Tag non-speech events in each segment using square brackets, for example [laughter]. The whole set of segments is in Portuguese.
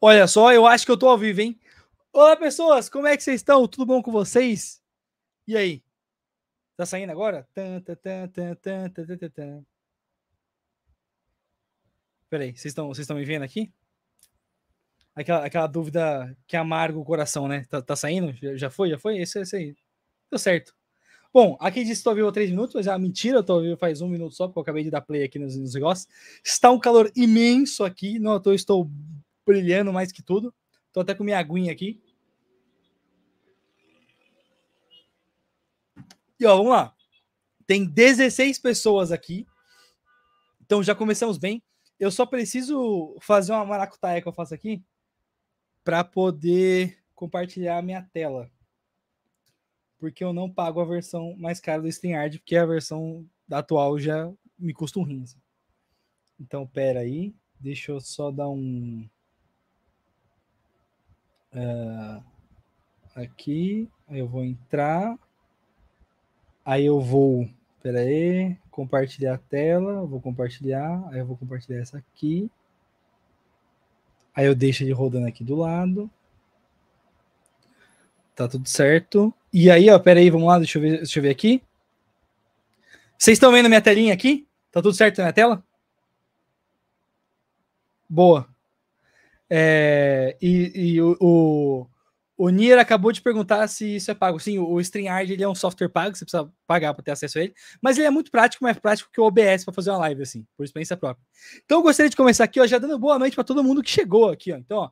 Olha só, eu acho que eu tô ao vivo, hein? Olá, pessoas, como é que vocês estão? Tudo bom com vocês? E aí? Tá saindo agora? Peraí, vocês estão, vocês estão me vendo aqui? Aquela, aquela dúvida que amarga o coração, né? Tá, tá saindo? Já, foi? Já foi? Isso, isso aí. Deu certo. Bom, aqui disse que estou vivo há três minutos, mas é ah, mentira, estou vivo faz um minuto só, porque eu acabei de dar play aqui nos, nos negócios. Está um calor imenso aqui, não, estou brilhando mais que tudo. Tô até com minha aguinha aqui. E ó, vamos lá. Tem 16 pessoas aqui. Então já começamos bem. Eu só preciso fazer uma maracutaia que eu faço aqui para poder compartilhar a minha tela. Porque eu não pago a versão mais cara do StreamYard, porque a versão da atual já me custa um rim. Assim. Então, pera aí. Deixa eu só dar um Uh, aqui, aí eu vou entrar, aí eu vou, pera aí, compartilhar a tela, vou compartilhar, aí eu vou compartilhar essa aqui, aí eu deixo ele rodando aqui do lado, tá tudo certo, e aí, ó, pera aí, vamos lá, deixa eu ver, deixa eu ver aqui, vocês estão vendo minha telinha aqui? Tá tudo certo na minha tela? Boa. É, e, e o, o, o, Nier acabou de perguntar se isso é pago. Sim, o, StreamYard ele é um software pago, você precisa pagar para ter acesso a ele, mas ele é muito prático, mais prático que o OBS para fazer uma live, assim, por experiência própria. Então eu gostaria de começar aqui, ó, já dando boa noite para todo mundo que chegou aqui, ó. Então, ó,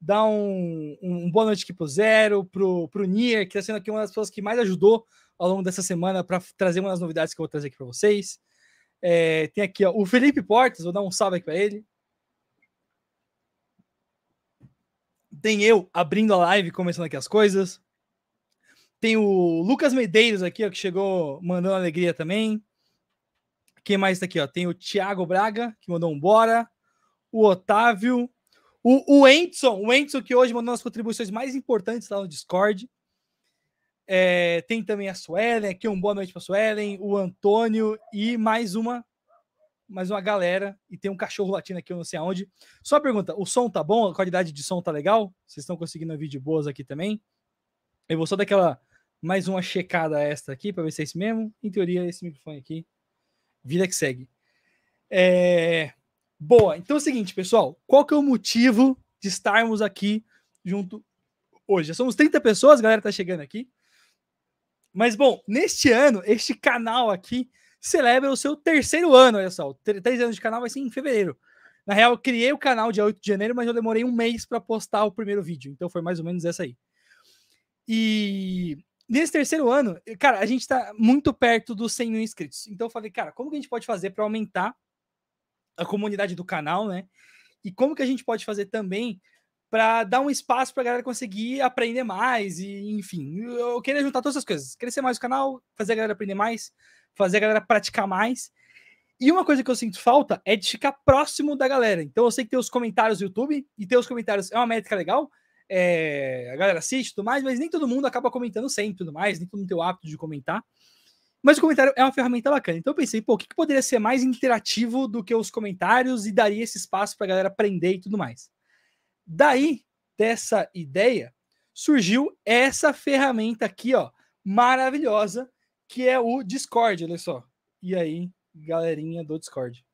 dá um, um, boa noite aqui o Zero, para o Nier, que está sendo aqui uma das pessoas que mais ajudou ao longo dessa semana para trazer uma das novidades que eu vou trazer aqui para vocês. É, tem aqui ó, o Felipe Portas, vou dar um salve aqui para ele. Tem eu abrindo a live, começando aqui as coisas. Tem o Lucas Medeiros aqui, ó, que chegou mandando alegria também. Quem mais tá aqui, ó? Tem o Thiago Braga, que mandou um bora. O Otávio. O, o Enson, o Enson que hoje mandou as contribuições mais importantes lá no Discord. É, tem também a Suelen, aqui um boa noite para a Suelen, o Antônio e mais uma mas uma galera e tem um cachorro latindo aqui, eu não sei aonde. Só uma pergunta: o som tá bom? A qualidade de som tá legal? Vocês estão conseguindo ouvir de boas aqui também? Eu vou só dar aquela mais uma checada extra aqui para ver se é isso mesmo. Em teoria, esse microfone aqui. Vida que segue. É... Boa. Então é o seguinte, pessoal. Qual que é o motivo de estarmos aqui junto hoje? Já somos 30 pessoas, a galera tá chegando aqui. Mas, bom, neste ano, este canal aqui celebra o seu terceiro ano, olha só. Três anos de canal vai ser em fevereiro. Na real, eu criei o canal dia 8 de janeiro, mas eu demorei um mês para postar o primeiro vídeo. Então foi mais ou menos essa aí. E nesse terceiro ano, cara, a gente está muito perto dos 100 mil inscritos. Então eu falei, cara, como que a gente pode fazer para aumentar a comunidade do canal, né? E como que a gente pode fazer também para dar um espaço para a galera conseguir aprender mais e, enfim, eu queria juntar todas essas coisas, crescer mais o canal, fazer a galera aprender mais, fazer a galera praticar mais. E uma coisa que eu sinto falta é de ficar próximo da galera. Então eu sei que tem os comentários no YouTube, e ter os comentários é uma métrica legal. É, a galera assiste e tudo mais, mas nem todo mundo acaba comentando sem tudo mais, nem todo mundo tem o hábito de comentar. Mas o comentário é uma ferramenta bacana. Então eu pensei, pô, o que, que poderia ser mais interativo do que os comentários e daria esse espaço para a galera aprender e tudo mais. Daí, dessa ideia, surgiu essa ferramenta aqui, ó, maravilhosa, que é o Discord, olha só. E aí, galerinha do Discord.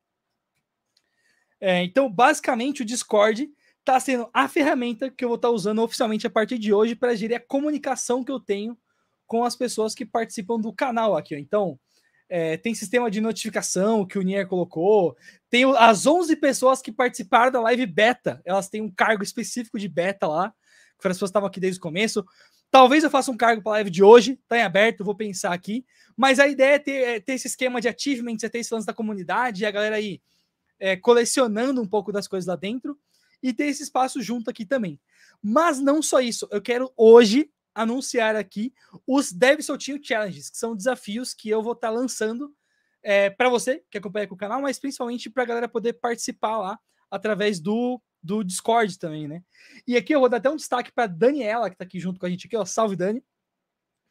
É, então, basicamente, o Discord está sendo a ferramenta que eu vou estar tá usando oficialmente a partir de hoje para gerir a comunicação que eu tenho com as pessoas que participam do canal aqui. Ó. Então, é, tem sistema de notificação que o Nier colocou, tem as 11 pessoas que participaram da live beta, elas têm um cargo específico de beta lá, que as pessoas estavam aqui desde o começo. Talvez eu faça um cargo para a live de hoje, tá em aberto, vou pensar aqui. Mas a ideia é ter, é ter esse esquema de achievements, é ter esse lance da comunidade, e a galera aí é, colecionando um pouco das coisas lá dentro, e ter esse espaço junto aqui também. Mas não só isso, eu quero hoje anunciar aqui os Dev Soltinho Challenges, que são desafios que eu vou estar tá lançando é, para você que acompanha com o canal, mas principalmente para a galera poder participar lá através do do Discord também, né? E aqui eu vou dar até um destaque para Daniela, que está aqui junto com a gente aqui, ó. Salve, Dani.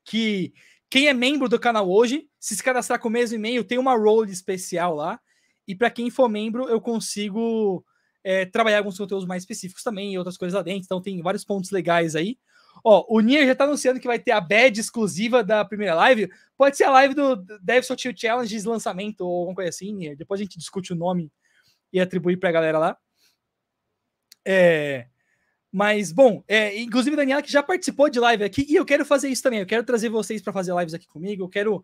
Que quem é membro do canal hoje, se se cadastrar com o mesmo e-mail, tem uma role especial lá. E para quem for membro, eu consigo é, trabalhar alguns conteúdos mais específicos também e outras coisas lá dentro. Então tem vários pontos legais aí. Ó, o Nier já tá anunciando que vai ter a badge exclusiva da primeira live. Pode ser a live do Devil Challenge de lançamento ou alguma coisa assim, Nier. Depois a gente discute o nome e atribuir pra galera lá. É, mas, bom, é, inclusive Daniela que já participou de live aqui, e eu quero fazer isso também. Eu quero trazer vocês para fazer lives aqui comigo. Eu quero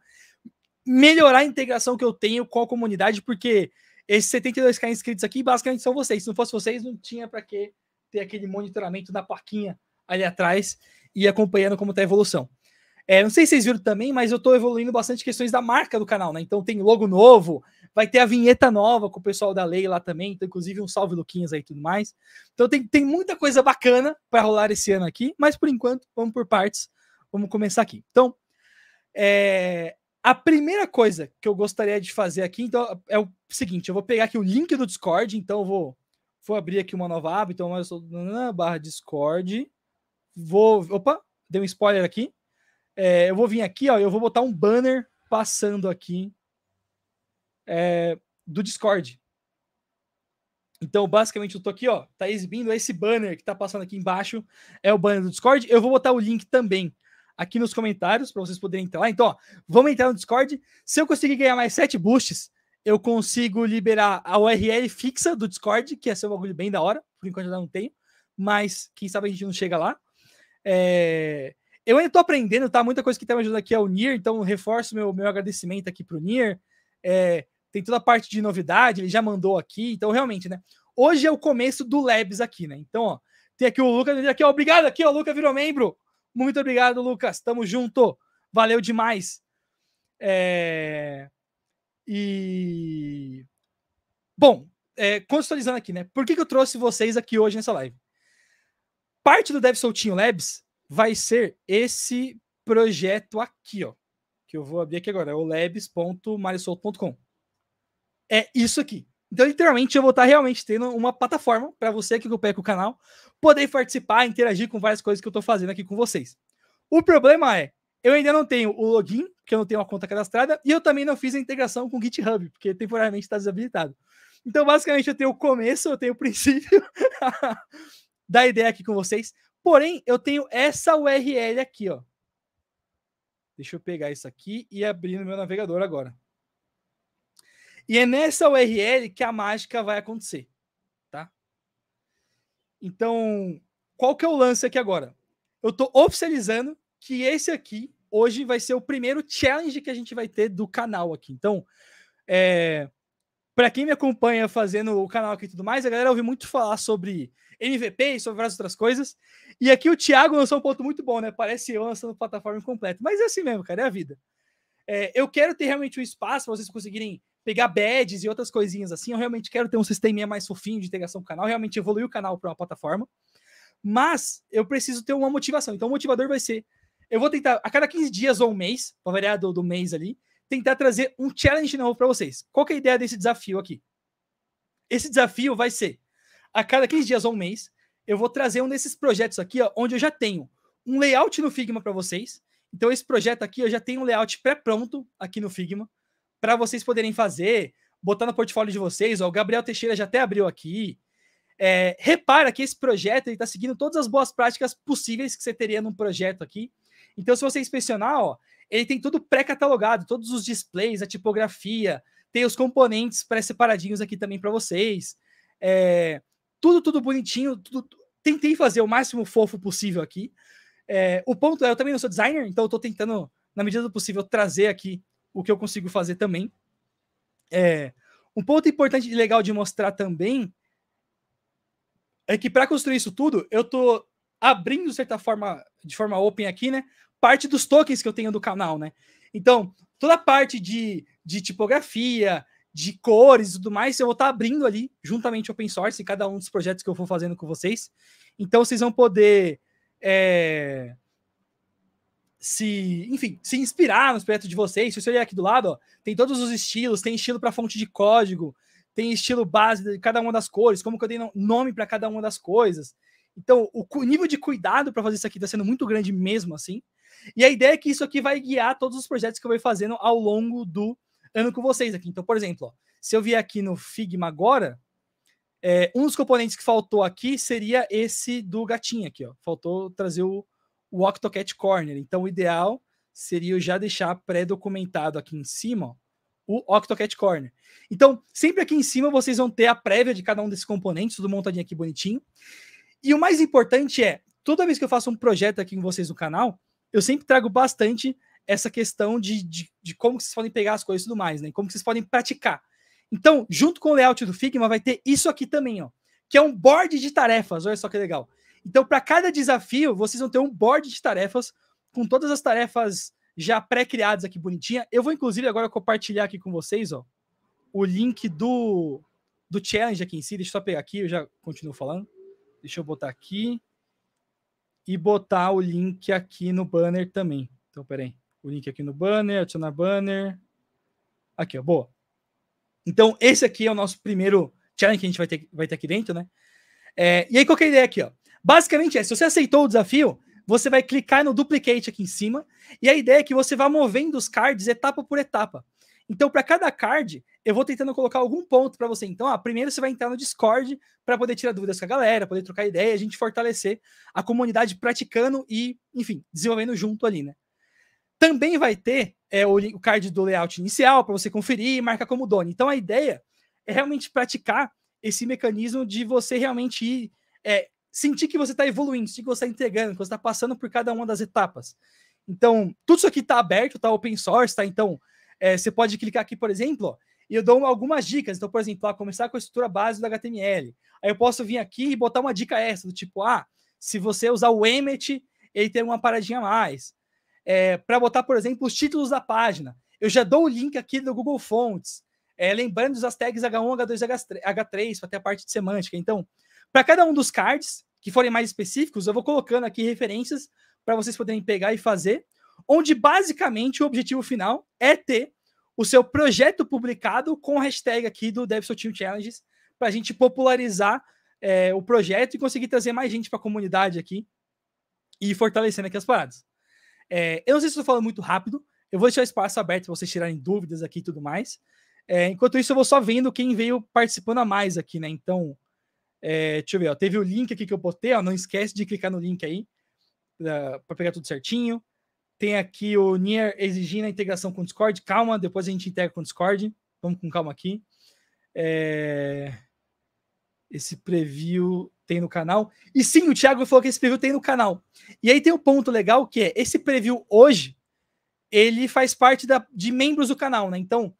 melhorar a integração que eu tenho com a comunidade, porque esses 72k inscritos aqui basicamente são vocês. Se não fosse vocês, não tinha para que ter aquele monitoramento da plaquinha ali atrás e acompanhando como está a evolução. É, não sei se vocês viram também, mas eu estou evoluindo bastante questões da marca do canal, né? Então tem logo novo, Vai ter a vinheta nova com o pessoal da Lei lá também, então, inclusive um salve Luquinhas aí e tudo mais. Então tem, tem muita coisa bacana para rolar esse ano aqui, mas por enquanto, vamos por partes. Vamos começar aqui. Então, é, a primeira coisa que eu gostaria de fazer aqui, então, é o seguinte: eu vou pegar aqui o link do Discord, então eu vou, vou abrir aqui uma nova aba, então eu sou barra Discord. Vou. Opa, deu um spoiler aqui. É, eu vou vir aqui, ó, eu vou botar um banner passando aqui é, do Discord. Então, basicamente, eu tô aqui, ó, tá exibindo esse banner que tá passando aqui embaixo, é o banner do Discord. Eu vou botar o link também aqui nos comentários para vocês poderem entrar lá. Então, ó, vamos entrar no Discord. Se eu conseguir ganhar mais sete boosts, eu consigo liberar a URL fixa do Discord, que é ser um bagulho bem da hora, por enquanto eu não tenho, mas quem sabe a gente não chega lá. É... Eu ainda tô aprendendo, tá? Muita coisa que tá me ajudando aqui é o Nier, então reforço meu, meu agradecimento aqui pro Nier. É tem toda a parte de novidade, ele já mandou aqui, então realmente, né? Hoje é o começo do Labs aqui, né? Então, ó, tem aqui o Lucas, aqui, ó, obrigado aqui, ó, o Lucas virou membro. Muito obrigado, Lucas, tamo junto, valeu demais. É... E. Bom, é, contextualizando aqui, né? Por que, que eu trouxe vocês aqui hoje nessa live? Parte do Dev Soltinho Labs vai ser esse projeto aqui, ó. Que eu vou abrir aqui agora, é o labs.marisolto.com é isso aqui. Então, literalmente, eu vou estar realmente tendo uma plataforma para você que acompanha com o canal poder participar, interagir com várias coisas que eu estou fazendo aqui com vocês. O problema é, eu ainda não tenho o login, porque eu não tenho a conta cadastrada, e eu também não fiz a integração com o GitHub, porque temporariamente está desabilitado. Então, basicamente, eu tenho o começo, eu tenho o [laughs] princípio [laughs] da ideia aqui com vocês. Porém, eu tenho essa URL aqui, ó. Deixa eu pegar isso aqui e abrir no meu navegador agora. E é nessa URL que a mágica vai acontecer, tá? Então, qual que é o lance aqui agora? Eu estou oficializando que esse aqui hoje vai ser o primeiro challenge que a gente vai ter do canal aqui. Então, é, para quem me acompanha fazendo o canal aqui e tudo mais, a galera ouviu muito falar sobre MVP e sobre várias outras coisas. E aqui o Thiago lançou um ponto muito bom, né? Parece eu lançando plataforma completa, Mas é assim mesmo, cara, é a vida. É, eu quero ter realmente um espaço para vocês conseguirem pegar badges e outras coisinhas assim. Eu realmente quero ter um sistema mais fofinho de integração com o canal, realmente evoluir o canal para uma plataforma. Mas eu preciso ter uma motivação. Então o motivador vai ser: eu vou tentar, a cada 15 dias ou um mês, para variar do, do mês ali, tentar trazer um challenge novo para vocês. Qual é a ideia desse desafio aqui? Esse desafio vai ser: a cada 15 dias ou um mês, eu vou trazer um desses projetos aqui, ó, onde eu já tenho um layout no Figma para vocês. Então, esse projeto aqui, eu já tenho um layout pré-pronto aqui no Figma para vocês poderem fazer, botar no portfólio de vocês. Ó, o Gabriel Teixeira já até abriu aqui. É, repara que esse projeto está seguindo todas as boas práticas possíveis que você teria num projeto aqui. Então, se você inspecionar, ó, ele tem tudo pré-catalogado, todos os displays, a tipografia, tem os componentes pré-separadinhos aqui também para vocês. É, tudo, tudo bonitinho. Tudo, tentei fazer o máximo fofo possível aqui. É, o ponto é, eu também não sou designer, então eu estou tentando, na medida do possível, trazer aqui o que eu consigo fazer também. É, um ponto importante e legal de mostrar também é que para construir isso tudo, eu tô abrindo, de certa forma, de forma open aqui, né? Parte dos tokens que eu tenho do canal, né? Então, toda a parte de, de tipografia, de cores e tudo mais, eu vou estar tá abrindo ali, juntamente open source, em cada um dos projetos que eu for fazendo com vocês. Então, vocês vão poder é, se, enfim, se inspirar nos projetos de vocês. Se você olhar aqui do lado, ó, tem todos os estilos, tem estilo para fonte de código, tem estilo base de cada uma das cores, como que eu dei nome para cada uma das coisas. Então, o nível de cuidado para fazer isso aqui está sendo muito grande mesmo assim. E a ideia é que isso aqui vai guiar todos os projetos que eu vou fazendo ao longo do ano com vocês aqui. Então, por exemplo, ó, se eu vier aqui no Figma agora, é, um dos componentes que faltou aqui seria esse do gatinho aqui, ó. Faltou trazer o, o OctoCat Corner. Então, o ideal seria eu já deixar pré-documentado aqui em cima ó, o OctoCat Corner. Então, sempre aqui em cima vocês vão ter a prévia de cada um desses componentes, tudo montadinho aqui bonitinho. E o mais importante é, toda vez que eu faço um projeto aqui com vocês no canal, eu sempre trago bastante essa questão de, de, de como vocês podem pegar as coisas e tudo mais, né? Como vocês podem praticar. Então, junto com o layout do Figma, vai ter isso aqui também, ó, que é um board de tarefas. Olha só que legal. Então, para cada desafio, vocês vão ter um board de tarefas com todas as tarefas já pré-criadas aqui bonitinha. Eu vou, inclusive, agora compartilhar aqui com vocês, ó, o link do, do challenge aqui em si. Deixa eu só pegar aqui, eu já continuo falando. Deixa eu botar aqui. E botar o link aqui no banner também. Então, peraí. O link aqui no banner, adicionar banner. Aqui, ó, boa. Então, esse aqui é o nosso primeiro challenge que a gente vai ter, vai ter aqui dentro, né? É, e aí, qual é a ideia aqui, ó? Basicamente é, se você aceitou o desafio, você vai clicar no duplicate aqui em cima, e a ideia é que você vá movendo os cards etapa por etapa. Então, para cada card, eu vou tentando colocar algum ponto para você. Então, ah, primeiro você vai entrar no Discord para poder tirar dúvidas com a galera, poder trocar ideia, a gente fortalecer a comunidade praticando e, enfim, desenvolvendo junto ali, né? Também vai ter é, o, o card do layout inicial para você conferir e marcar como dono. Então, a ideia é realmente praticar esse mecanismo de você realmente ir é, sentir que você está evoluindo, sentir que você está entregando, que você está passando por cada uma das etapas. Então, tudo isso aqui está aberto, está open source, tá? Então, é, você pode clicar aqui, por exemplo, e eu dou algumas dicas. Então, por exemplo, ah, começar com a estrutura base do HTML. Aí eu posso vir aqui e botar uma dica extra, do tipo, ah, se você usar o Emmet, ele tem uma paradinha a mais. É, Para botar, por exemplo, os títulos da página. Eu já dou o link aqui do Google Fonts. É, lembrando de as tags H1, H2, H3, H3 para ter a parte de semântica. Então, para cada um dos cards que forem mais específicos, eu vou colocando aqui referências para vocês poderem pegar e fazer, onde basicamente o objetivo final é ter o seu projeto publicado com a hashtag aqui do DevSoul Challenges, para a gente popularizar é, o projeto e conseguir trazer mais gente para a comunidade aqui e fortalecendo aqui as paradas. É, eu não sei se estou falando muito rápido, eu vou deixar o espaço aberto para vocês tirarem dúvidas aqui e tudo mais. É, enquanto isso, eu vou só vendo quem veio participando a mais aqui, né? Então, é, deixa eu ver, ó, teve o link aqui que eu botei, ó, não esquece de clicar no link aí para pegar tudo certinho. Tem aqui o Nier exigindo a integração com o Discord. Calma, depois a gente integra com o Discord. Vamos com calma aqui. É... Esse preview tem no canal. E sim, o Thiago falou que esse preview tem no canal. E aí tem um ponto legal que é esse preview hoje, ele faz parte da, de membros do canal, né? Então,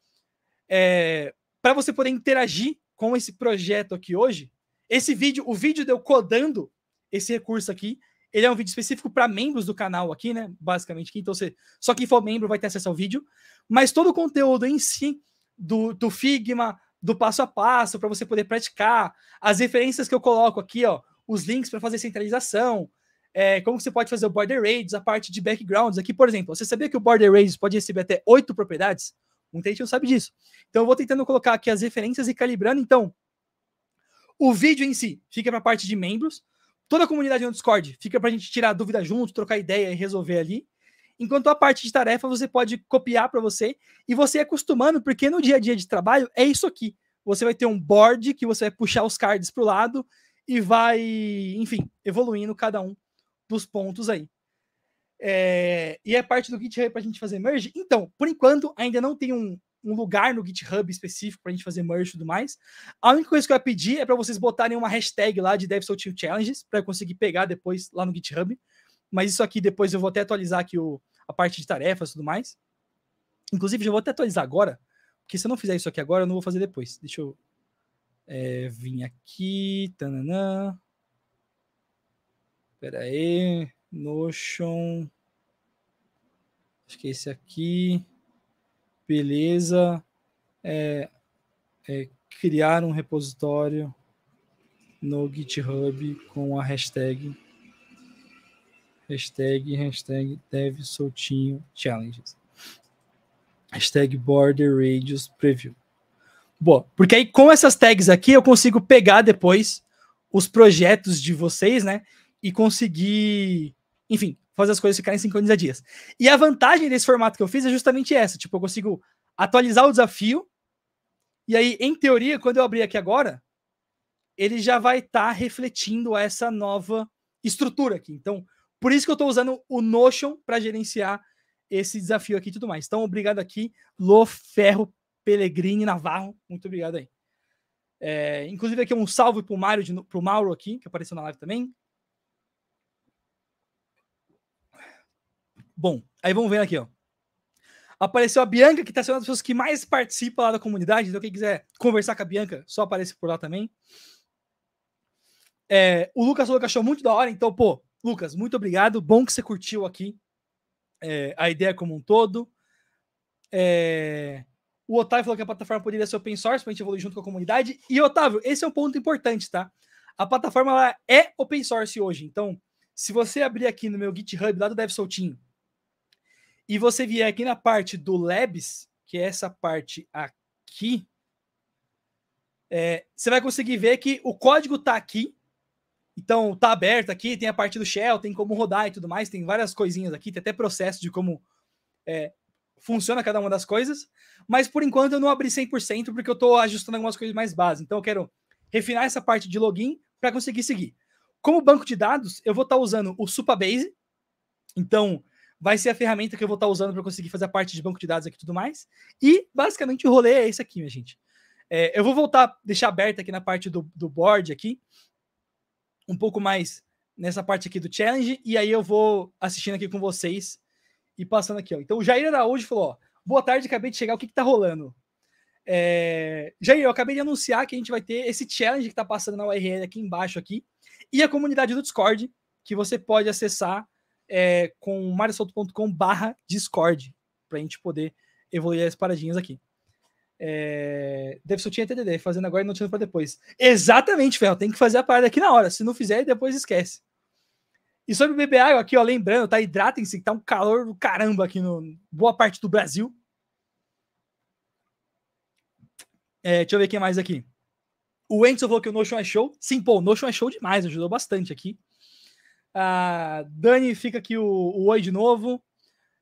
é, para você poder interagir com esse projeto aqui hoje, esse vídeo, o vídeo de codando esse recurso aqui, ele é um vídeo específico para membros do canal aqui, né? Basicamente aqui. Então, você, só quem for membro vai ter acesso ao vídeo. Mas todo o conteúdo em si, do, do Figma, do passo a passo, para você poder praticar, as referências que eu coloco aqui, ó, os links para fazer centralização, é, como você pode fazer o border raids, a parte de backgrounds. Aqui, por exemplo, você sabia que o border raids pode receber até oito propriedades? Muita gente não sabe disso. Então, eu vou tentando colocar aqui as referências e calibrando. Então, o vídeo em si fica para a parte de membros. Toda a comunidade no Discord fica para a gente tirar dúvida junto, trocar ideia e resolver ali. Enquanto a parte de tarefa você pode copiar para você e você acostumando, porque no dia a dia de trabalho é isso aqui. Você vai ter um board que você vai puxar os cards para o lado e vai, enfim, evoluindo cada um dos pontos aí. É, e é parte do GitHub para a gente fazer merge? Então, por enquanto, ainda não tem um, um lugar no GitHub específico para a gente fazer merge e tudo mais. A única coisa que eu ia pedir é para vocês botarem uma hashtag lá de DevSoul Challenges para conseguir pegar depois lá no GitHub. Mas isso aqui depois eu vou até atualizar aqui o, a parte de tarefas e tudo mais. Inclusive, já vou até atualizar agora, porque se eu não fizer isso aqui agora, eu não vou fazer depois. Deixa eu é, vir aqui. Tananã. Pera aí. Notion. Acho que é esse aqui beleza é, é criar um repositório no GitHub com a hashtag hashtag hashtag challenges hashtag border radius preview. Bom, porque aí com essas tags aqui eu consigo pegar depois os projetos de vocês, né? E conseguir, enfim, fazer as coisas ficarem sincronizadinhas. E a vantagem desse formato que eu fiz é justamente essa. Tipo, eu consigo atualizar o desafio. E aí, em teoria, quando eu abrir aqui agora, ele já vai estar tá refletindo essa nova estrutura aqui. Então, por isso que eu estou usando o Notion para gerenciar esse desafio aqui e tudo mais. Então, obrigado aqui, Lo Ferro Pellegrini Navarro. Muito obrigado aí. É, inclusive, aqui um salve para o para o Mauro aqui, que apareceu na live também. Bom, aí vamos ver aqui, ó. Apareceu a Bianca, que tá sendo uma das pessoas que mais participa lá da comunidade. Então, quem quiser conversar com a Bianca, só aparece por lá também. É, o Lucas falou que achou muito da hora, então, pô, Lucas, muito obrigado. Bom que você curtiu aqui é, a ideia como um todo. É, o Otávio falou que a plataforma poderia ser open source para a gente evoluir junto com a comunidade. E, Otávio, esse é um ponto importante, tá? A plataforma ela é open source hoje. Então, se você abrir aqui no meu GitHub lá do DevSoutinho, e você vier aqui na parte do Labs, que é essa parte aqui, é, você vai conseguir ver que o código está aqui. Então, está aberto aqui, tem a parte do shell, tem como rodar e tudo mais, tem várias coisinhas aqui, tem até processo de como é, funciona cada uma das coisas. Mas, por enquanto, eu não abri 100% porque eu estou ajustando algumas coisas mais básicas. Então, eu quero refinar essa parte de login para conseguir seguir. Como banco de dados, eu vou estar tá usando o Supabase. Então, vai ser a ferramenta que eu vou estar tá usando para conseguir fazer a parte de banco de dados aqui e tudo mais. E basicamente o rolê é esse aqui, minha gente. É, eu vou voltar, deixar aberto aqui na parte do, do board aqui, um pouco mais nessa parte aqui do challenge, e aí eu vou assistindo aqui com vocês e passando aqui. Ó. Então o Jair Araújo falou, ó, boa tarde, acabei de chegar, o que está rolando? É... Jair, eu acabei de anunciar que a gente vai ter esse challenge que está passando na URL aqui embaixo aqui, e a comunidade do Discord, que você pode acessar é, com mariosalto.com barra Discord, pra gente poder evoluir as paradinhas aqui. É... Deve só tinha TDD, fazendo agora e não tinha para depois. Exatamente, Ferro, tem que fazer a parada aqui na hora. Se não fizer, depois esquece. E sobre beber água aqui, ó, lembrando, tá? Hidratem-se, que tá um calor do caramba aqui no boa parte do Brasil. É, deixa eu ver quem mais aqui. O Enzo falou que o Notion é show. Sim, pô, o Notion é show demais, ajudou bastante aqui. A Dani fica aqui o, o oi de novo.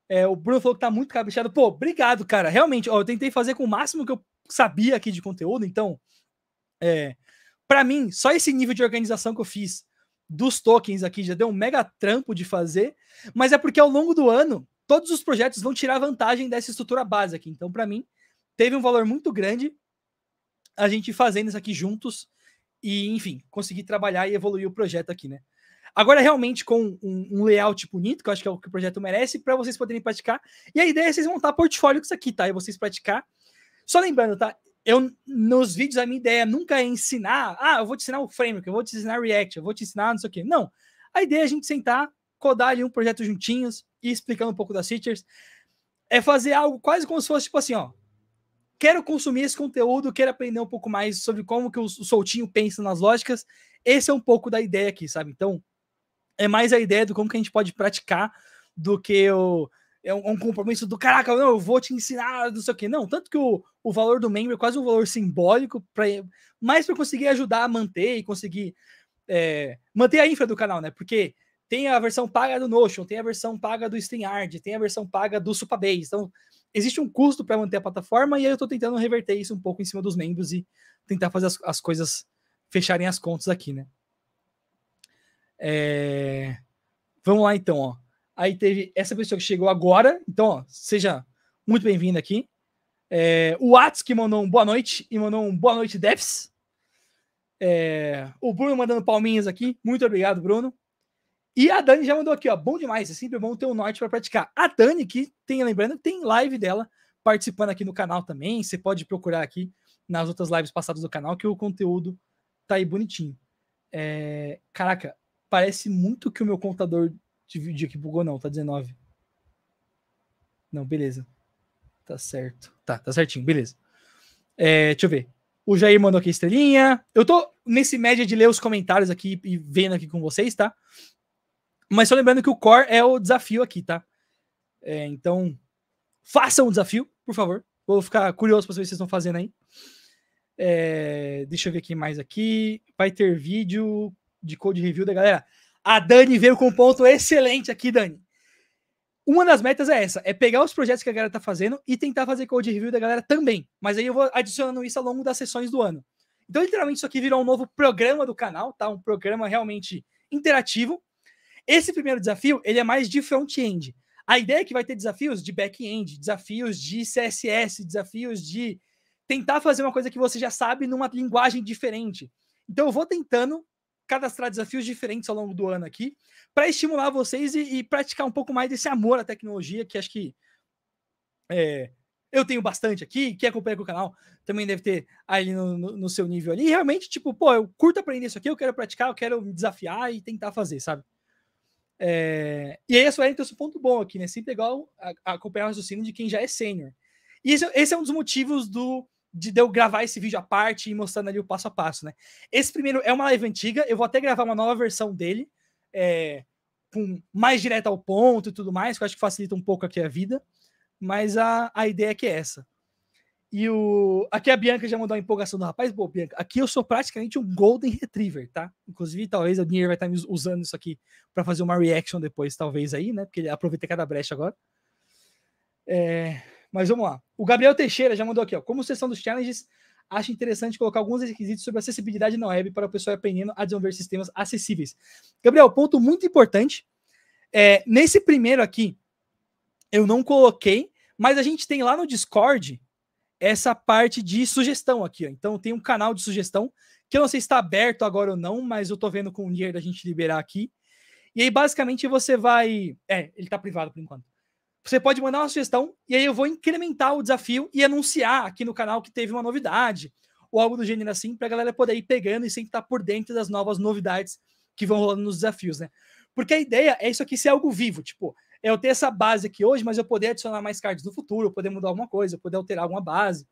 É, o Bruno falou que tá muito caprichado. Pô, obrigado, cara. Realmente, ó, eu tentei fazer com o máximo que eu sabia aqui de conteúdo, então. É, para mim, só esse nível de organização que eu fiz dos tokens aqui já deu um mega trampo de fazer, mas é porque ao longo do ano, todos os projetos vão tirar vantagem dessa estrutura base aqui. Então, para mim, teve um valor muito grande a gente fazendo isso aqui juntos e, enfim, conseguir trabalhar e evoluir o projeto aqui, né? Agora, realmente, com um, um, layout bonito, que eu acho que é o que o projeto merece, para vocês poderem praticar. E a ideia é vocês montar portfólio com isso aqui, tá? E vocês praticar. Só lembrando, tá? Eu, nos vídeos, a minha ideia nunca é ensinar. Ah, eu vou te ensinar o framework, eu vou te ensinar React, eu vou te ensinar não sei o quê. Não. A ideia é a gente sentar, codar ali um projeto juntinhos e explicando um pouco das features. É fazer algo quase como se fosse tipo assim, ó quero consumir esse conteúdo, quero aprender um pouco mais sobre como que o Soltinho pensa nas lógicas. Esse é um pouco da ideia aqui, sabe? Então, é mais a ideia do como que a gente pode praticar do que o, é um, compromisso do caraca, não, eu vou te ensinar, não sei o que. Não, tanto que o, o valor do membro é quase um valor simbólico, pra, mais para conseguir ajudar a manter e conseguir é, manter a infra do canal, né? Porque tem a versão paga do Notion, tem a versão paga do StreamYard, tem a versão paga do Supabase. Então, existe um custo para manter a plataforma e aí eu estou tentando reverter isso um pouco em cima dos membros e tentar fazer as, as coisas fecharem as contas aqui, né? É... Vamos lá então, ó. Aí teve essa pessoa que chegou agora, então, ó, seja muito bem-vindo aqui. É... O Atos que mandou um boa noite e mandou um boa noite, Deps. É... O Bruno mandando palminhas aqui, muito obrigado, Bruno. E a Dani já mandou aqui, ó, bom demais, é sempre bom ter um norte para praticar. A Dani, que tem, lembrando, tem live dela participando aqui no canal também. Você pode procurar aqui nas outras lives passadas do canal, que o conteúdo tá aí bonitinho. É... Caraca, parece muito que o meu computador de vídeo aqui bugou, não, tá 19. Não, beleza. Tá certo. Tá, tá certinho, beleza. É, deixa eu ver. O Jair mandou aqui estrelinha. Eu tô nesse média de ler os comentários aqui e vendo aqui com vocês, tá? Mas só lembrando que o core é o desafio aqui, tá? É, então, façam o desafio, por favor. Vou ficar curioso para saber o que vocês estão fazendo aí. É, deixa eu ver quem mais aqui. Vai ter vídeo de code review da galera. A Dani veio com um ponto excelente aqui, Dani. Uma das metas é essa, é pegar os projetos que a galera tá fazendo e tentar fazer code review da galera também. Mas aí eu vou adicionando isso ao longo das sessões do ano. Então, literalmente, isso aqui virou um novo programa do canal, tá? Um programa realmente interativo. Esse primeiro desafio, ele é mais de front-end. A ideia é que vai ter desafios de back-end, desafios de CSS, desafios de tentar fazer uma coisa que você já sabe numa linguagem diferente. Então eu vou tentando cadastrar desafios diferentes ao longo do ano aqui, para estimular vocês e, e, praticar um pouco mais desse amor à tecnologia, que acho que é, eu tenho bastante aqui. Quem acompanha com o canal também deve ter ali no, no, no, seu nível ali. E realmente, tipo, pô, eu curto aprender isso aqui, eu quero praticar, eu quero me desafiar e tentar fazer, sabe? É... E aí, isso é então, esse ponto bom aqui, né? Sempre é igual acompanhar o raciocínio de quem já é sênior. E esse, é, esse, é um dos motivos do de, eu gravar esse vídeo à parte e mostrando ali o passo a passo, né? Esse primeiro é uma live antiga, eu vou até gravar uma nova versão dele, é, com, mais direto ao ponto e tudo mais, que eu acho que facilita um pouco aqui a vida, mas a, a ideia é que é essa. E o. Aqui a Bianca já mandou a empolgação do rapaz. Pô, Bianca, aqui eu sou praticamente um Golden Retriever, tá? Inclusive, talvez a Nier vai estar tá me usando isso aqui para fazer uma reaction depois, talvez aí, né? Porque ele aproveita cada brecha agora. É... Mas vamos lá. O Gabriel Teixeira já mandou aqui, ó. Como sessão dos challenges, acho interessante colocar alguns requisitos sobre acessibilidade na web para o pessoal aprendendo a desenvolver sistemas acessíveis. Gabriel, ponto muito importante. É, nesse primeiro aqui, eu não coloquei, mas a gente tem lá no Discord essa parte de sugestão aqui. Ó. Então tem um canal de sugestão que eu não sei se está aberto agora ou não, mas eu tô vendo com o Nier da gente liberar aqui. E aí basicamente você vai, é, ele está privado por enquanto. Você pode mandar uma sugestão e aí eu vou incrementar o desafio e anunciar aqui no canal que teve uma novidade ou algo do gênero assim, para a galera poder ir pegando e sempre estar tá por dentro das novas novidades que vão rolando nos desafios, né? Porque a ideia é isso aqui ser algo vivo, tipo, eu ter essa base aqui hoje, mas eu poder adicionar mais cards no futuro, eu poder mudar alguma coisa, eu poder alterar alguma base.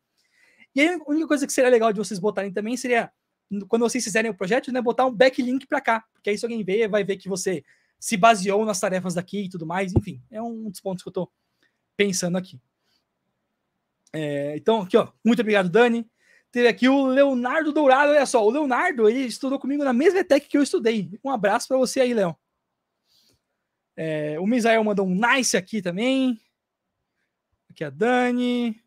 E aí, a única coisa que seria legal de vocês botarem também seria, quando vocês fizerem o projeto, né, botar um backlink para cá, porque aí se alguém ver, vai ver que você se baseou nas tarefas daqui e tudo mais. Enfim, é um dos pontos que eu estou pensando aqui. É, então, aqui, ó. Muito obrigado, Dani. Teve aqui o Leonardo Dourado. Olha só, o Leonardo, ele estudou comigo na mesma ETEC que eu estudei. Um abraço para você aí, Léo. É, o Misael mandou um nice aqui também. Aqui a Dani.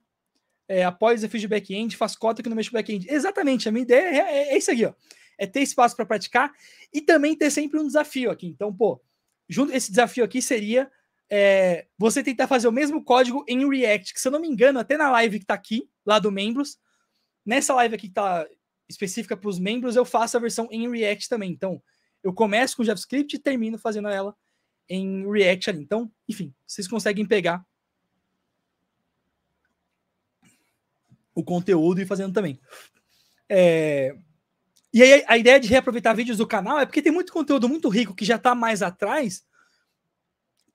É, após o desafio de back-end, faz cota que não mexe back-end. Exatamente, a minha ideia é, é, é isso aqui, ó é ter espaço para praticar e também ter sempre um desafio aqui. Então, pô, junto esse desafio aqui seria é, você tentar fazer o mesmo código em React, que se eu não me engano, até na live que está aqui, lá do membros, nessa live aqui que está específica para os membros, eu faço a versão em React também. Então, eu começo com JavaScript e termino fazendo ela em React ali. Então, enfim, vocês conseguem pegar o conteúdo e fazendo também. É, e aí a ideia de reaproveitar vídeos do canal é porque tem muito conteúdo muito rico que já está mais atrás,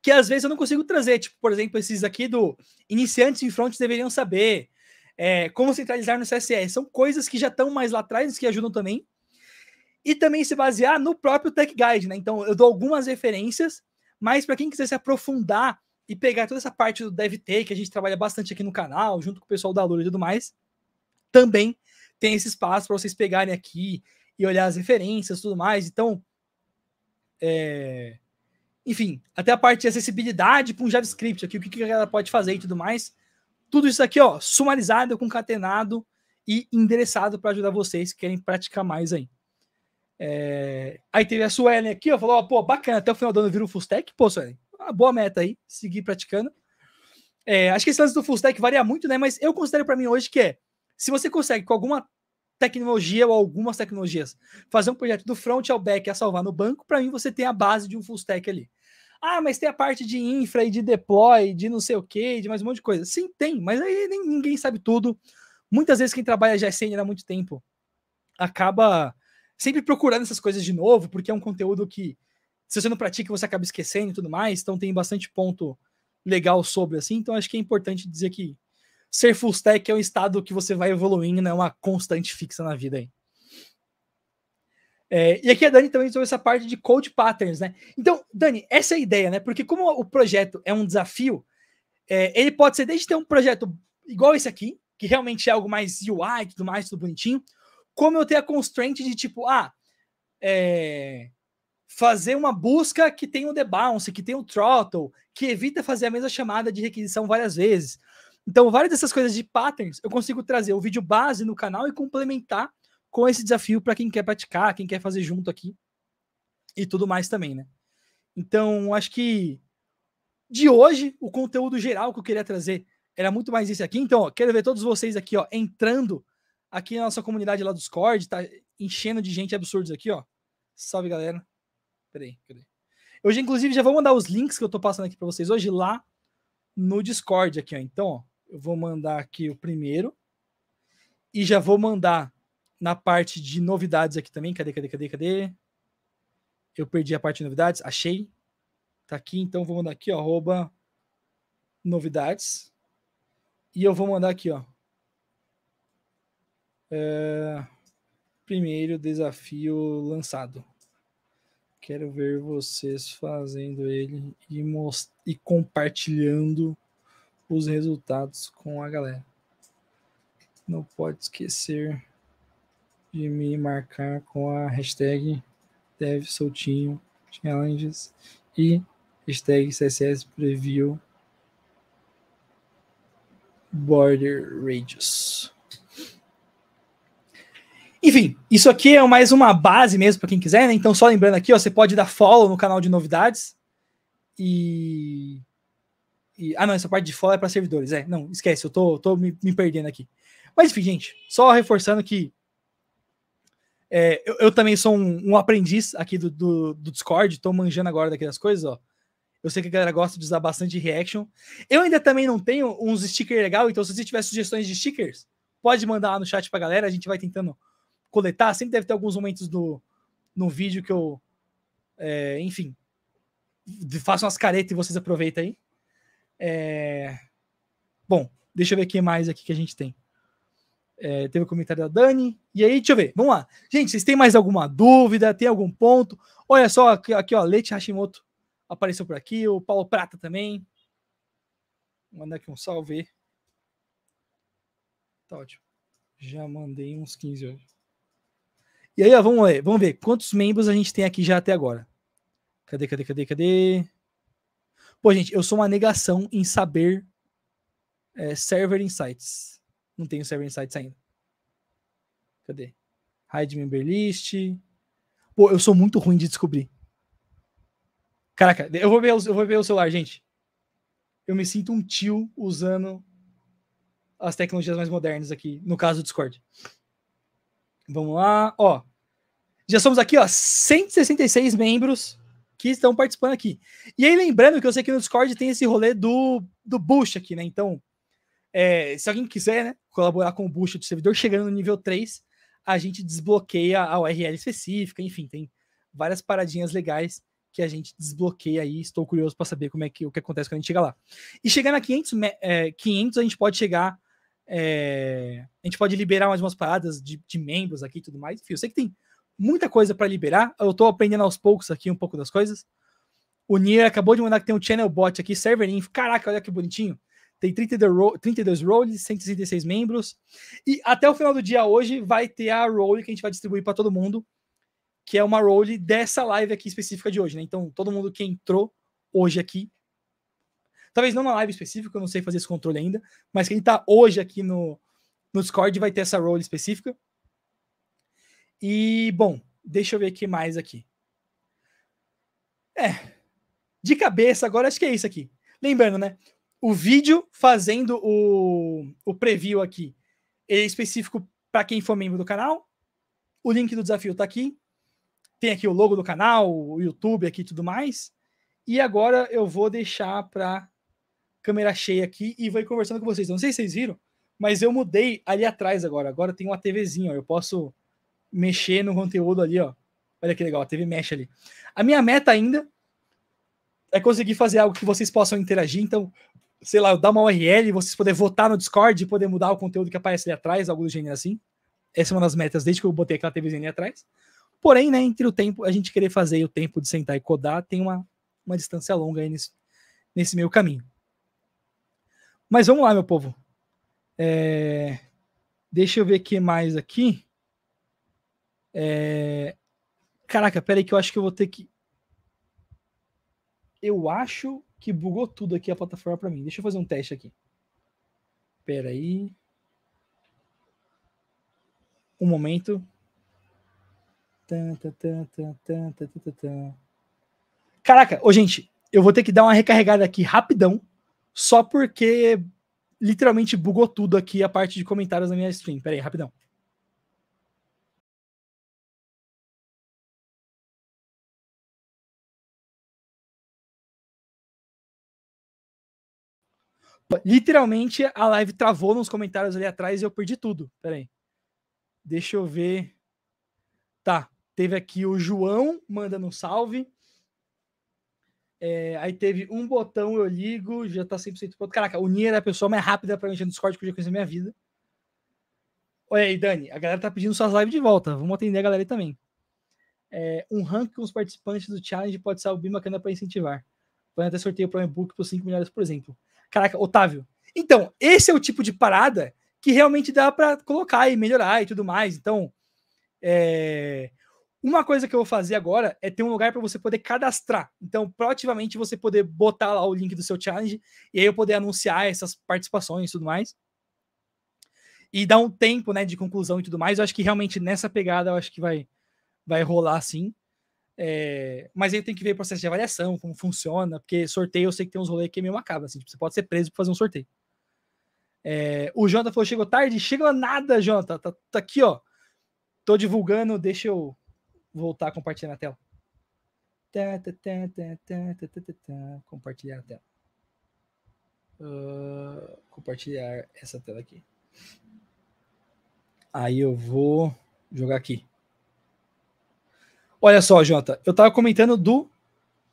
que às vezes eu não consigo trazer. Tipo, por exemplo, esses aqui do iniciantes em front deveriam saber. É, como centralizar no CSS. São coisas que já estão mais lá atrás, que ajudam também. E também se basear no próprio Tech Guide, né? Então, eu dou algumas referências, mas para quem quiser se aprofundar e pegar toda essa parte do DevT, que a gente trabalha bastante aqui no canal, junto com o pessoal da Lura e tudo mais, também tem esse espaço para vocês pegarem aqui e olhar as referências tudo mais. Então, é... enfim, até a parte de acessibilidade para um JavaScript aqui, o que, que a galera pode fazer e tudo mais. Tudo isso aqui, ó, sumarizado, concatenado e endereçado para ajudar vocês que querem praticar mais aí. É... Aí teve a Suelen aqui, ó, falou, ó, pô, bacana, até o final do ano vira o full stack. Pô, Suelen, uma boa meta aí, seguir praticando. É, acho que esse lance do full stack varia muito, né? Mas eu considero para mim hoje que é se você consegue, com alguma tecnologia ou algumas tecnologias, fazer um projeto do front ao back a salvar no banco, para mim você tem a base de um full stack ali. Ah, mas tem a parte de infra e de deploy, de não sei o que, de mais um monte de coisa. Sim, tem, mas aí ninguém sabe tudo. Muitas vezes quem trabalha já é senha há muito tempo acaba sempre procurando essas coisas de novo, porque é um conteúdo que, se você não pratica, você acaba esquecendo e tudo mais. Então tem bastante ponto legal sobre assim. Então acho que é importante dizer que ser full stack é um estado que você vai evoluindo, né? É uma constante fixa na vida aí. É, e aqui a Dani também trouxe essa parte de code patterns, né? Então, Dani, essa é a ideia, né? Porque como o projeto é um desafio, é, ele pode ser desde ter um projeto igual esse aqui, que realmente é algo mais UI e tudo mais, tudo bonitinho, como eu ter a constraint de tipo, ah, é, fazer uma busca que tem o debounce, que tem o throttle, que evita fazer a mesma chamada de requisição várias vezes, então, várias dessas coisas de patterns, eu consigo trazer o vídeo base no canal e complementar com esse desafio para quem quer praticar, quem quer fazer junto aqui e tudo mais também, né? Então, acho que de hoje, o conteúdo geral que eu queria trazer era muito mais esse aqui. Então, ó, quero ver todos vocês aqui, ó, entrando aqui na nossa comunidade lá do Discord, tá enchendo de gente absurdos aqui, ó. Salve, galera. Peraí, cadê? Hoje, inclusive, já vou mandar os links que eu tô passando aqui para vocês hoje lá no Discord aqui, ó. Então, ó, eu vou mandar aqui o primeiro e já vou mandar na parte de novidades aqui também. Cadê, cadê, cadê, cadê? Eu perdi a parte de novidades, achei. Tá aqui, então vou mandar aqui, ó, arroba novidades. E eu vou mandar aqui, ó. É... Primeiro desafio lançado. Quero ver vocês fazendo ele e, most... e compartilhando os resultados com a galera. Não pode esquecer de me marcar com a hashtag challenges e hashtag CSS Preview Border Radius. Enfim, isso aqui é mais uma base mesmo para quem quiser, né? Então, só lembrando aqui, ó, você pode dar follow no canal de novidades. E e, ah, não, essa parte de fora é para servidores. É, não, esquece, eu tô, tô me, me, perdendo aqui. Mas enfim, gente, só reforçando que é, eu, eu, também sou um, um aprendiz aqui do, do, do, Discord, tô manjando agora daquelas coisas, ó. Eu sei que a galera gosta de usar bastante reaction. Eu ainda também não tenho uns stickers legal, então se você tiver sugestões de stickers, pode mandar lá no chat pra galera, a gente vai tentando coletar. Sempre deve ter alguns momentos do, no vídeo que eu, é, enfim, faço umas caretas e vocês aproveitam aí. É... Bom, deixa eu ver quem mais aqui que a gente tem. É, teve o um comentário da Dani. E aí, deixa eu ver. Vamos lá. Gente, vocês têm mais alguma dúvida? Tem algum ponto? Olha só, aqui, aqui ó, Leite Hashimoto apareceu por aqui. O Paulo Prata também. Vou mandar aqui um salve. Tá ótimo. Já mandei uns 15 hoje. E aí, ó, vamos ver. Vamos ver quantos membros a gente tem aqui já até agora. Cadê, cadê, cadê, cadê? Pô, gente, eu sou uma negação em saber é, Server Insights. Não tenho Server Insights ainda. Cadê? Hide list. Pô, eu sou muito ruim de descobrir. Caraca, eu vou ver, eu vou ver o celular, gente. Eu me sinto um tio usando as tecnologias mais modernas aqui, no caso do Discord. Vamos lá, ó. Já somos aqui, ó, 166 membros que estão participando aqui. E aí, lembrando que eu sei que no Discord tem esse rolê do, do Bush aqui, né? Então, é, se alguém quiser né, colaborar com o Bush do servidor, chegando no nível 3, a gente desbloqueia a URL específica, enfim, tem várias paradinhas legais que a gente desbloqueia aí. Estou curioso para saber como é que o que acontece quando a gente chega lá. E chegando a 500, é, 500 a gente pode chegar. É, a gente pode liberar mais umas paradas de, de membros aqui e tudo mais. Enfim, eu sei que tem muita coisa para liberar. Eu tô aprendendo aos poucos aqui um pouco das coisas. O Nier acabou de mandar que tem um channel bot aqui, server info. Caraca, olha que bonitinho. Tem 32, ro 32 roles, 166 membros. E até o final do dia hoje vai ter a role que a gente vai distribuir para todo mundo, que é uma role dessa live aqui específica de hoje, né? Então, todo mundo que entrou hoje aqui, talvez não na live específica, eu não sei fazer esse controle ainda, mas quem tá hoje aqui no, no Discord vai ter essa role específica. E, bom, deixa eu ver aqui mais aqui. É. De cabeça, agora acho que é isso aqui. Lembrando, né? O vídeo fazendo o, o preview aqui, ele é específico para quem for membro do canal. O link do desafio está aqui. Tem aqui o logo do canal, o YouTube aqui e tudo mais. E agora eu vou deixar para câmera cheia aqui e vou conversando com vocês. Não sei se vocês viram, mas eu mudei ali atrás agora. Agora tem uma TVzinha, ó. eu posso mexer no conteúdo ali, ó. Olha que legal, teve mexe ali. A minha meta ainda é conseguir fazer algo que vocês possam interagir, então, sei lá, dar uma URL, vocês poder votar no Discord e poder mudar o conteúdo que aparece ali atrás, algo do gênero assim. Essa é uma das metas desde que eu botei aquela TVzinha ali atrás. Porém, né, entre o tempo, a gente querer fazer e o tempo de sentar e codar, tem uma, uma distância longa aí nesse, nesse meio caminho. Mas vamos lá, meu povo. É... Deixa eu ver o que mais aqui. É... Caraca, peraí que eu acho que eu vou ter que. Eu acho que bugou tudo aqui a plataforma para mim. Deixa eu fazer um teste aqui. Peraí. Um momento. Caraca, ô gente, eu vou ter que dar uma recarregada aqui rapidão, só porque literalmente bugou tudo aqui a parte de comentários na minha stream. Peraí, rapidão. Literalmente, a live travou nos comentários ali atrás e eu perdi tudo. Peraí. Deixa eu ver. Tá. Teve aqui o João mandando um salve. É, aí teve um botão, eu ligo, já tá 100% pronto. Caraca, o Nier é a pessoa mais rápida pra mexer no Discord que eu já conheci na minha vida. Olha aí, Dani, a galera tá pedindo suas lives de volta. Vamos atender a galera aí também. É, um ranking com os participantes do challenge pode ser o bem bacana para incentivar. Põe até sorteio para um e-book para os 5 melhores, por exemplo. Caraca, Otávio. Então, esse é o tipo de parada que realmente dá para colocar e melhorar e tudo mais. Então, é... uma coisa que eu vou fazer agora é ter um lugar para você poder cadastrar. Então, proativamente você poder botar lá o link do seu challenge e aí eu poder anunciar essas participações e tudo mais. E dar um tempo, né, de conclusão e tudo mais. Eu acho que realmente nessa pegada eu acho que vai vai rolar sim. É, mas aí tem que ver o processo de avaliação, como funciona, porque sorteio eu sei que tem uns rolês que é meio macabro, assim, tipo, você pode ser preso por fazer um sorteio. É, o Jonathan falou: chegou tarde, chegou nada, Jonathan. Tá, tá, aqui, ó. Tô divulgando, deixa eu voltar a compartilhar na tela. Tá, tá, tá, tá, tá compartilhar a tela. Uh, compartilhar essa tela aqui. Aí eu vou jogar aqui. Olha só, Jota, eu tava comentando do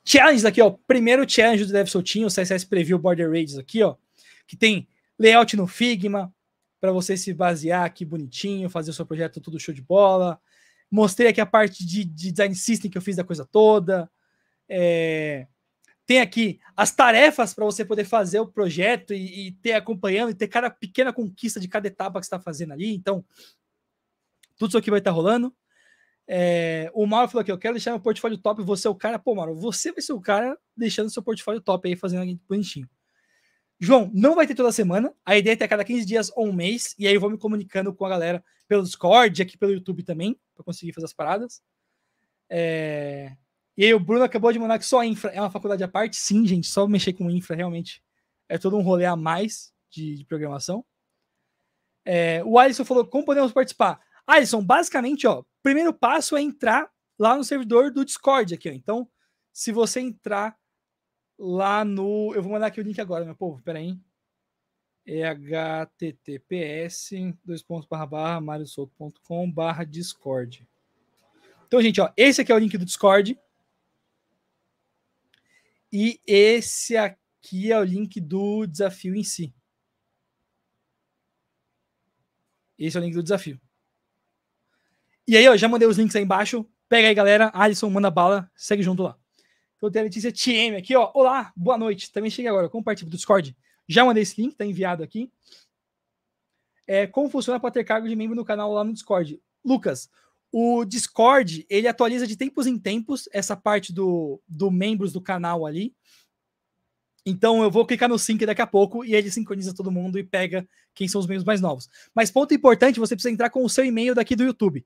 challenge aqui, ó. Primeiro challenge do Dev Soutinho, o CSS Preview Border Raids aqui, ó. Que tem layout no Figma, para você se basear aqui bonitinho, fazer o seu projeto tudo show de bola. Mostrei aqui a parte de, de design system que eu fiz da coisa toda. É... Tem aqui as tarefas para você poder fazer o projeto e, e, ter acompanhando e ter cada pequena conquista de cada etapa que está fazendo ali. Então, tudo isso aqui vai estar tá rolando. É, o Mauro falou aqui, eu quero deixar meu portfólio top, você é o cara. Pô, Mauro, você vai ser o cara deixando seu portfólio top aí, fazendo aqui bonitinho. João, não vai ter toda semana. A ideia é ter a cada 15 dias ou um mês. E aí eu vou me comunicando com a galera pelo Discord, aqui pelo YouTube também, para conseguir fazer as paradas. É... E aí o Bruno acabou de mandar que só infra é uma faculdade à parte. Sim, gente, só mexer com infra realmente é todo um rolê a mais de, de programação. É... O Alisson falou, como podemos participar? Alisson, basicamente, ó, primeiro passo é entrar lá no servidor do Discord aqui, ó. Então, se você entrar lá no. Eu vou mandar aqui o link agora, meu povo, peraí. É https dois pontos barra barra mariosoto.com barra discord. Então, gente, ó, esse aqui é o link do Discord. E esse aqui é o link do desafio em si. Esse é o link do desafio. E aí, ó, já mandei os links aí embaixo. Pega aí, galera. Alisson, manda bala. Segue junto lá. Então, eu tenho a Letícia TM aqui, ó. Olá, boa noite. Também cheguei agora. Compartilhe do Discord. Já mandei esse link, tá enviado aqui. É, como funciona para ter cargo de membro no canal lá no Discord? Lucas, o Discord, ele atualiza de tempos em tempos essa parte do, do membros do canal ali. Então eu vou clicar no sync daqui a pouco e ele sincroniza todo mundo e pega quem são os membros mais novos. Mas ponto importante, você precisa entrar com o seu e-mail daqui do YouTube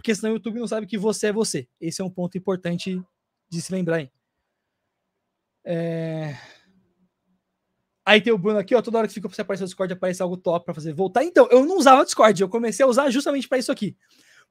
porque senão o YouTube não sabe que você é você. Esse é um ponto importante de se lembrar aí. É... Aí tem o Bruno aqui, ó, toda hora que fica pra você aparecer no Discord, aparece algo top para fazer voltar. Então, eu não usava o Discord, eu comecei a usar justamente para isso aqui.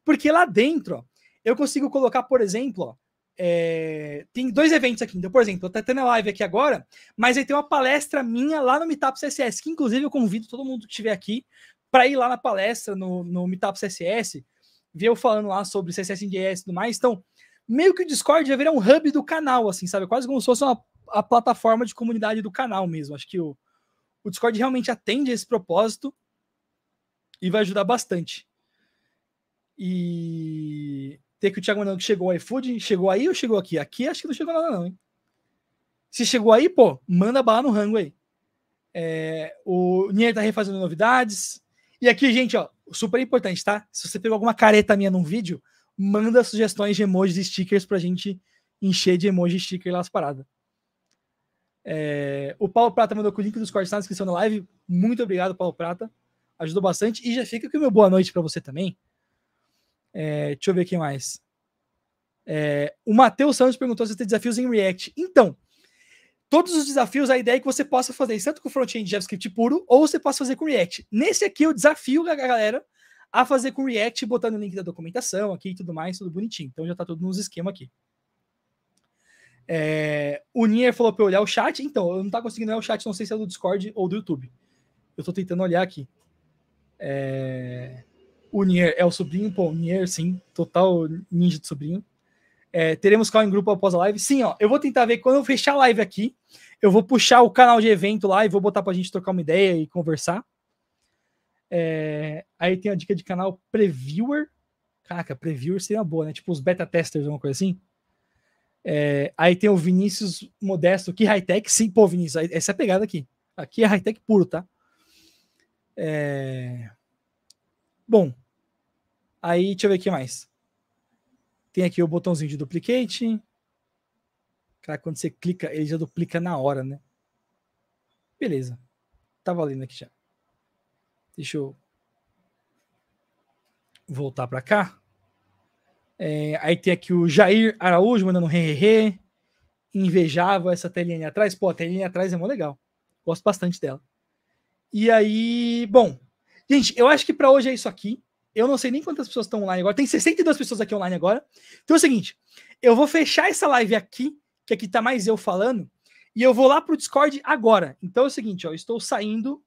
Porque lá dentro, ó, eu consigo colocar, por exemplo, ó, é... tem dois eventos aqui. Então, por exemplo, eu tô tendo a live aqui agora, mas aí tem uma palestra minha lá no Meetup CSS, que inclusive eu convido todo mundo que estiver aqui para ir lá na palestra no, no Meetup CSS, vê eu falando lá sobre CSS JS e tudo mais. Então, meio que o Discord já virar um hub do canal, assim, sabe? Quase como se fosse uma, a plataforma de comunidade do canal mesmo. Acho que o, o Discord realmente atende a esse propósito e vai ajudar bastante. E ter que o Thiago mandando que chegou o iFood, chegou aí ou chegou aqui? Aqui acho que não chegou nada, não, hein? Se chegou aí, pô, manda bala no rango aí. É, o Nier tá refazendo novidades. E aqui, gente, ó, super importante, tá? Se você pegou alguma careta minha num vídeo, manda sugestões de emojis e stickers pra gente encher de emoji e sticker lá as paradas. É, o Paulo Prata mandou o link dos cortes na descrição da live. Muito obrigado, Paulo Prata. Ajudou bastante. E já fica aqui o meu boa noite para você também. É, deixa eu ver quem mais. É, o Matheus Santos perguntou se tem desafios em React. Então, todos os desafios, a ideia é que você possa fazer isso tanto com front-end JavaScript puro ou você possa fazer com React. Nesse aqui, eu desafio a galera a fazer com React, botando o link da documentação aqui e tudo mais, tudo bonitinho. Então já está tudo nos esquemas aqui. É, o Nier falou para eu olhar o chat. Então, eu não estou tá conseguindo olhar o chat, não sei se é do Discord ou do YouTube. Eu estou tentando olhar aqui. É, o Nier é o sobrinho, pô, o Nier, sim, total ninja de sobrinho. É, teremos call em grupo após a live? Sim, ó. Eu vou tentar ver quando eu fechar a live aqui. Eu vou puxar o canal de evento lá e vou botar para a gente trocar uma ideia e conversar. É, aí tem a dica de canal Previewer. Caraca, Previewer seria boa, né? Tipo os beta testers, alguma coisa assim. É, aí tem o Vinícius Modesto, que high-tech. Sim, pô, Vinícius, essa é a pegada aqui. Aqui é high-tech puro, tá? É... Bom, aí deixa eu ver o que mais. Tem aqui o botãozinho de duplicate. Cara, quando você clica, ele já duplica na hora, né? Beleza. Tá valendo aqui já. Deixa eu voltar para cá. É, aí tem aqui o Jair Araújo mandando um re, -re, -re. Invejável essa telinha atrás. Pô, a telinha atrás é mó legal. Gosto bastante dela. E aí, bom. Gente, eu acho que para hoje é isso aqui. Eu não sei nem quantas pessoas estão online agora. Tem 62 pessoas aqui online agora. Então é o seguinte: eu vou fechar essa live aqui, que aqui tá mais eu falando, e eu vou lá pro Discord agora. Então é o seguinte, ó, estou saindo,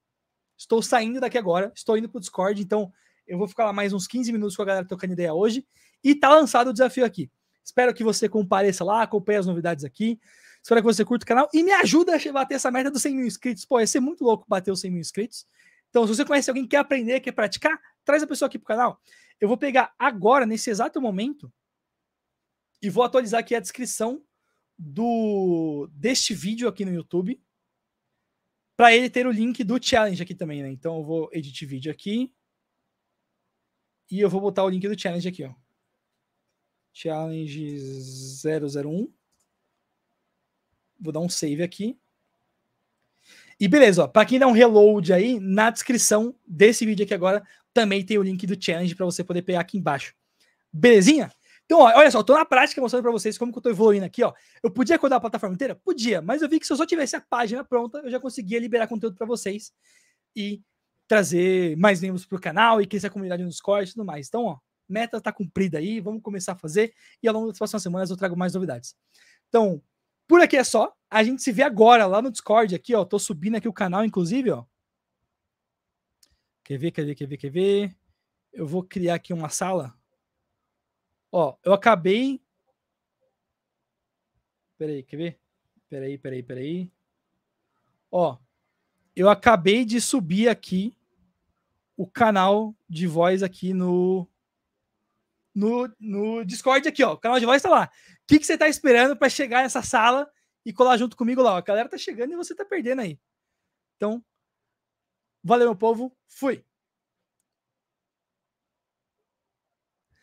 estou saindo daqui agora, estou indo pro Discord, então eu vou ficar lá mais uns 15 minutos com a galera tocando ideia hoje. E tá lançado o desafio aqui. Espero que você compareça lá, acompanhe as novidades aqui. Espero que você curta o canal e me ajuda a bater essa meta dos 100 mil inscritos. Pô, ia ser muito louco bater os 100 mil inscritos. Então, se você conhece alguém que quer aprender, quer praticar, traz a pessoa aqui para o canal. Eu vou pegar agora, nesse exato momento, e vou atualizar aqui a descrição do deste vídeo aqui no YouTube, para ele ter o link do challenge aqui também, né? Então eu vou editar vídeo aqui e eu vou botar o link do challenge aqui, ó. Challenge 001. Vou dar um save aqui. E beleza, ó, para quem dá um reload aí, na descrição desse vídeo aqui agora também tem o link do challenge para você poder pegar aqui embaixo. Belezinha? Então, ó, olha só, eu tô na prática mostrando para vocês como que eu tô evoluindo aqui, ó. Eu podia acordar a plataforma inteira? Podia, mas eu vi que se eu só tivesse a página pronta, eu já conseguia liberar conteúdo para vocês e trazer mais membros pro canal e crescer a comunidade no Discord e tudo mais. Então, ó, meta tá cumprida aí, vamos começar a fazer e ao longo das próximas semanas eu trago mais novidades. Então, por aqui é só. A gente se vê agora lá no Discord aqui, ó. Tô subindo aqui o canal, inclusive, ó. Quer ver, quer ver, quer ver, quer ver? Eu vou criar aqui uma sala. Ó, eu acabei. Peraí, quer ver? Peraí, peraí, peraí. Ó, eu acabei de subir aqui o canal de voz aqui no no, no Discord aqui, ó. O canal de voz tá lá que, que você está esperando para chegar nessa sala e colar junto comigo lá? a galera tá chegando e você tá perdendo aí. Então, valeu, meu povo. Fui!